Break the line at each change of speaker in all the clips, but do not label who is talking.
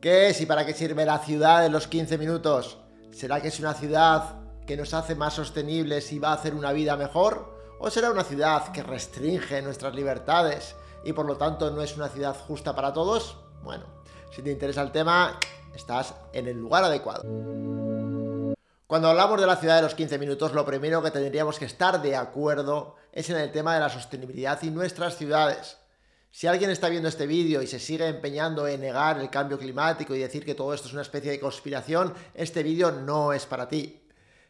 ¿Qué es y para qué sirve la ciudad de los 15 minutos? ¿Será que es una ciudad que nos hace más sostenibles y va a hacer una vida mejor? ¿O será una ciudad que restringe nuestras libertades y por lo tanto no es una ciudad justa para todos? Bueno, si te interesa el tema, estás en el lugar adecuado. Cuando hablamos de la ciudad de los 15 minutos, lo primero que tendríamos que estar de acuerdo es en el tema de la sostenibilidad y nuestras ciudades. Si alguien está viendo este vídeo y se sigue empeñando en negar el cambio climático y decir que todo esto es una especie de conspiración, este vídeo no es para ti.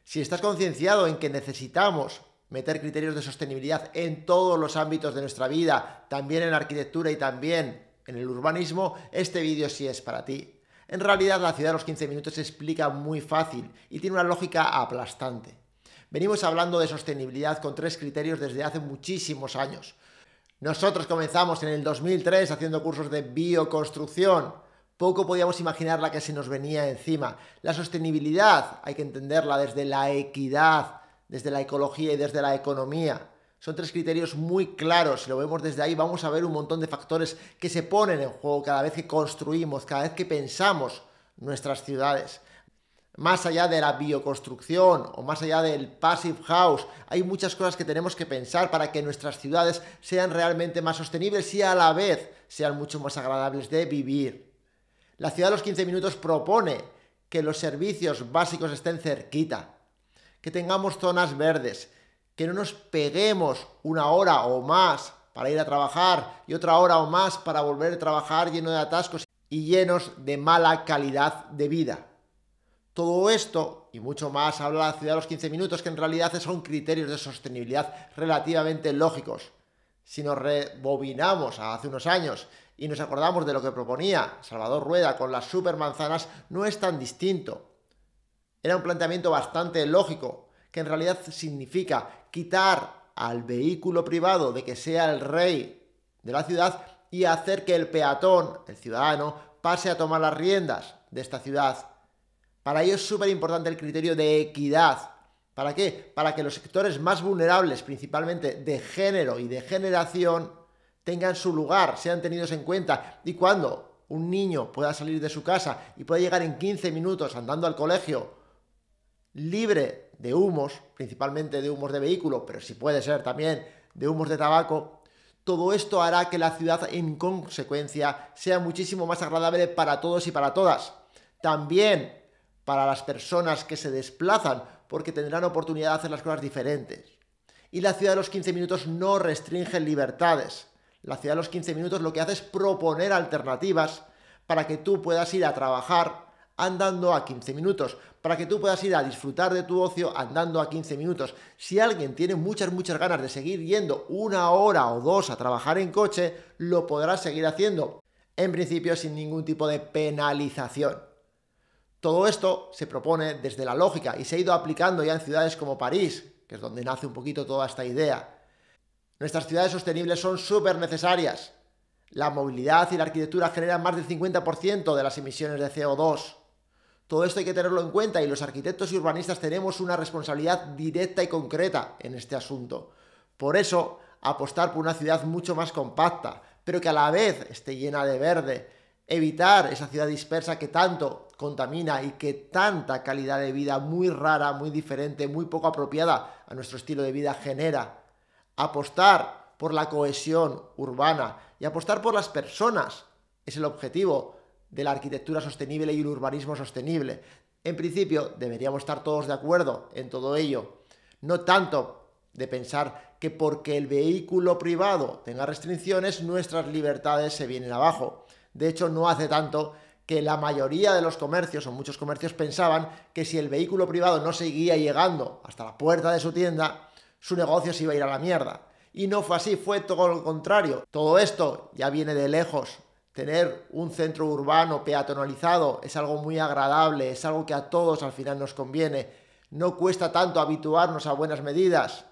Si estás concienciado en que necesitamos meter criterios de sostenibilidad en todos los ámbitos de nuestra vida, también en la arquitectura y también en el urbanismo, este vídeo sí es para ti. En realidad la ciudad de los 15 minutos se explica muy fácil y tiene una lógica aplastante. Venimos hablando de sostenibilidad con tres criterios desde hace muchísimos años. Nosotros comenzamos en el 2003 haciendo cursos de bioconstrucción. Poco podíamos imaginar la que se nos venía encima. La sostenibilidad hay que entenderla desde la equidad, desde la ecología y desde la economía. Son tres criterios muy claros. Si lo vemos desde ahí, vamos a ver un montón de factores que se ponen en juego cada vez que construimos, cada vez que pensamos nuestras ciudades más allá de la bioconstrucción o más allá del passive house, hay muchas cosas que tenemos que pensar para que nuestras ciudades sean realmente más sostenibles y a la vez sean mucho más agradables de vivir. La ciudad de los 15 minutos propone que los servicios básicos estén cerquita, que tengamos zonas verdes, que no nos peguemos una hora o más para ir a trabajar y otra hora o más para volver a trabajar lleno de atascos y llenos de mala calidad de vida. Todo esto y mucho más habla la ciudad de los 15 minutos, que en realidad son criterios de sostenibilidad relativamente lógicos. Si nos rebobinamos a hace unos años y nos acordamos de lo que proponía Salvador Rueda con las supermanzanas, no es tan distinto. Era un planteamiento bastante lógico, que en realidad significa quitar al vehículo privado de que sea el rey de la ciudad y hacer que el peatón, el ciudadano, pase a tomar las riendas de esta ciudad para ello es súper importante el criterio de equidad. ¿Para qué? Para que los sectores más vulnerables, principalmente de género y de generación, tengan su lugar, sean tenidos en cuenta. Y cuando un niño pueda salir de su casa y pueda llegar en 15 minutos andando al colegio libre de humos, principalmente de humos de vehículo, pero si puede ser también de humos de tabaco, todo esto hará que la ciudad en consecuencia sea muchísimo más agradable para todos y para todas. También para las personas que se desplazan porque tendrán oportunidad de hacer las cosas diferentes. Y la ciudad de los 15 minutos no restringe libertades. La ciudad de los 15 minutos lo que hace es proponer alternativas para que tú puedas ir a trabajar andando a 15 minutos, para que tú puedas ir a disfrutar de tu ocio andando a 15 minutos. Si alguien tiene muchas, muchas ganas de seguir yendo una hora o dos a trabajar en coche, lo podrás seguir haciendo, en principio sin ningún tipo de penalización. Todo esto se propone desde la lógica y se ha ido aplicando ya en ciudades como París, que es donde nace un poquito toda esta idea. Nuestras ciudades sostenibles son súper necesarias. La movilidad y la arquitectura generan más del 50% de las emisiones de CO2. Todo esto hay que tenerlo en cuenta y los arquitectos y urbanistas tenemos una responsabilidad directa y concreta en este asunto. Por eso, apostar por una ciudad mucho más compacta, pero que a la vez esté llena de verde, evitar esa ciudad dispersa que tanto contamina y que tanta calidad de vida muy rara, muy diferente, muy poco apropiada a nuestro estilo de vida genera. Apostar por la cohesión urbana y apostar por las personas es el objetivo de la arquitectura sostenible y el urbanismo sostenible. En principio deberíamos estar todos de acuerdo en todo ello, no tanto de pensar que porque el vehículo privado tenga restricciones nuestras libertades se vienen abajo. De hecho, no hace tanto que la mayoría de los comercios o muchos comercios pensaban que si el vehículo privado no seguía llegando hasta la puerta de su tienda, su negocio se iba a ir a la mierda. Y no fue así, fue todo lo contrario. Todo esto ya viene de lejos. Tener un centro urbano peatonalizado es algo muy agradable, es algo que a todos al final nos conviene. No cuesta tanto habituarnos a buenas medidas.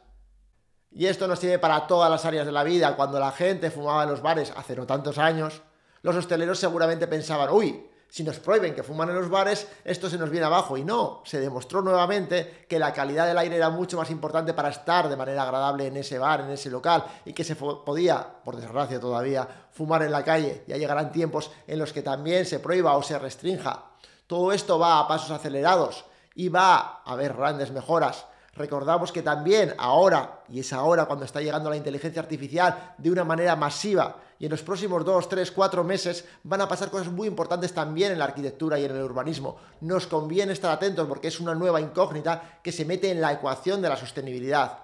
Y esto nos sirve para todas las áreas de la vida. Cuando la gente fumaba en los bares hace no tantos años, los hosteleros seguramente pensaban, uy, si nos prohíben que fuman en los bares, esto se nos viene abajo. Y no, se demostró nuevamente que la calidad del aire era mucho más importante para estar de manera agradable en ese bar, en ese local, y que se podía, por desgracia todavía, fumar en la calle. Ya llegarán tiempos en los que también se prohíba o se restrinja. Todo esto va a pasos acelerados y va a haber grandes mejoras. Recordamos que también ahora, y es ahora cuando está llegando la inteligencia artificial de una manera masiva, y en los próximos 2, 3, 4 meses van a pasar cosas muy importantes también en la arquitectura y en el urbanismo. Nos conviene estar atentos porque es una nueva incógnita que se mete en la ecuación de la sostenibilidad.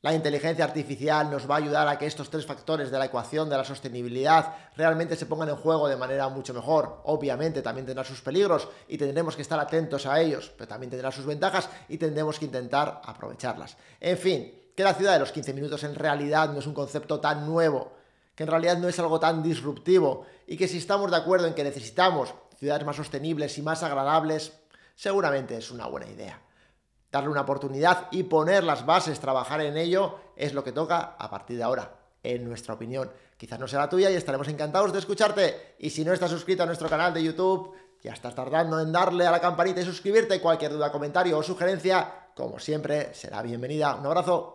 La inteligencia artificial nos va a ayudar a que estos tres factores de la ecuación de la sostenibilidad realmente se pongan en juego de manera mucho mejor. Obviamente también tendrá sus peligros y tendremos que estar atentos a ellos, pero también tendrá sus ventajas y tendremos que intentar aprovecharlas. En fin, que la ciudad de los 15 minutos en realidad no es un concepto tan nuevo, que en realidad no es algo tan disruptivo y que si estamos de acuerdo en que necesitamos ciudades más sostenibles y más agradables, seguramente es una buena idea darle una oportunidad y poner las bases, trabajar en ello, es lo que toca a partir de ahora, en nuestra opinión. Quizás no sea la tuya y estaremos encantados de escucharte. Y si no estás suscrito a nuestro canal de YouTube, ya estás tardando en darle a la campanita y suscribirte. Cualquier duda, comentario o sugerencia, como siempre, será bienvenida. Un abrazo.